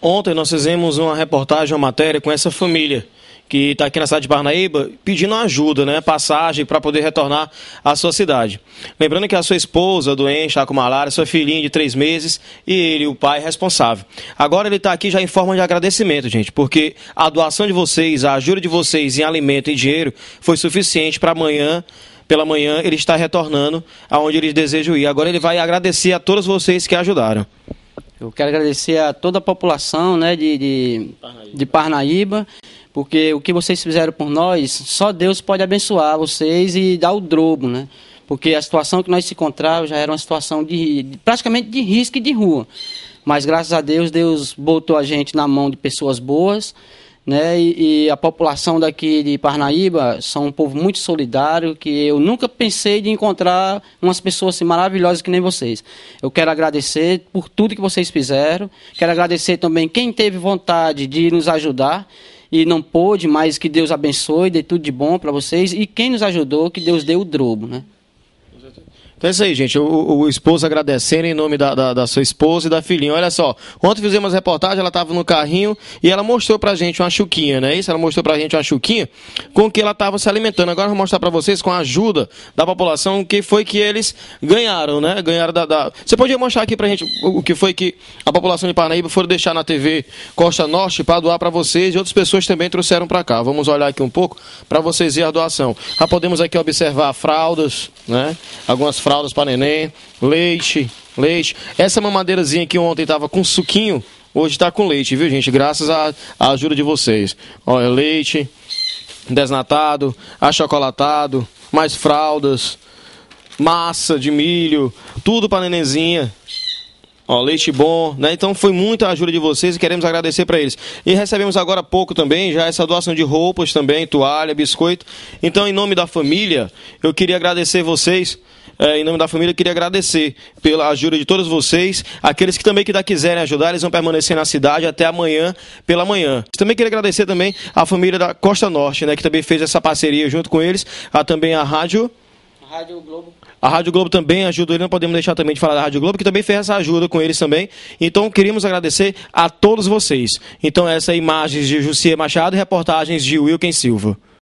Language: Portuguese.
Ontem nós fizemos uma reportagem, uma matéria com essa família que está aqui na cidade de Parnaíba pedindo ajuda, né, passagem para poder retornar à sua cidade. Lembrando que a sua esposa doente, está com malária, sua filhinha de três meses e ele, o pai responsável. Agora ele está aqui já em forma de agradecimento, gente, porque a doação de vocês, a ajuda de vocês em alimento e dinheiro foi suficiente para amanhã pela manhã ele está retornando aonde ele deseja ir. Agora ele vai agradecer a todos vocês que ajudaram. Eu quero agradecer a toda a população né, de, de, Parnaíba. de Parnaíba, porque o que vocês fizeram por nós, só Deus pode abençoar vocês e dar o drobo, né? Porque a situação que nós se encontrávamos já era uma situação de, de praticamente de risco e de rua. Mas graças a Deus, Deus botou a gente na mão de pessoas boas, né? E, e, a população daqui de Parnaíba são um povo muito solidário que eu nunca pensei de encontrar umas pessoas assim, maravilhosas que nem vocês. Eu quero agradecer por tudo que vocês fizeram. Quero agradecer também quem teve vontade de nos ajudar e não pôde, mas que Deus abençoe, dê tudo de bom para vocês e quem nos ajudou, que Deus dê o drobo, né? Então é isso aí, gente. O, o esposo agradecendo em nome da, da, da, sua esposa e da filhinha. Olha só, ontem fizemos reportagem, ela estava no carrinho e ela mostrou pra gente uma chuquinha, né? Isso, ela mostrou pra gente uma chuquinha com que ela estava se alimentando. Agora eu vou mostrar pra vocês, com a ajuda da população, o que foi que eles ganharam, né? Ganharam da. da... Você podia mostrar aqui pra gente o, que foi que a população de Parnaíba foram deixar na TV Costa Norte para doar pra vocês e outras pessoas também trouxeram pra cá. Vamos olhar aqui um pouco pra vocês verem a doação. Já podemos aqui observar fraldas, né? Algumas fraldas fraldas para neném, leite, leite. Essa mamadeirazinha que ontem estava com suquinho, hoje está com leite, viu, gente? Graças à, à ajuda de vocês. Olha, leite, desnatado, achocolatado, mais fraldas, massa de milho, tudo para nenenzinha. Ó, leite bom, né? Então foi muita ajuda de vocês e queremos agradecer para eles. E recebemos agora há pouco também já essa doação de roupas também, toalha, biscoito. Então, em nome da família, eu queria agradecer vocês eh, em nome da família, queria agradecer pela ajuda de todos vocês. Aqueles que também que da quiserem ajudar, eles vão permanecer na cidade até amanhã pela manhã. Também queria agradecer também a família da Costa Norte, né, que também fez essa parceria junto com eles, Há também a rádio Rádio Globo. A Rádio Globo também ajudou, não podemos deixar também de falar da Rádio Globo, que também fez essa ajuda com eles também. Então, queríamos agradecer a todos vocês. Então, essa é imagens de Jussier Machado e reportagens de Wilken Silva.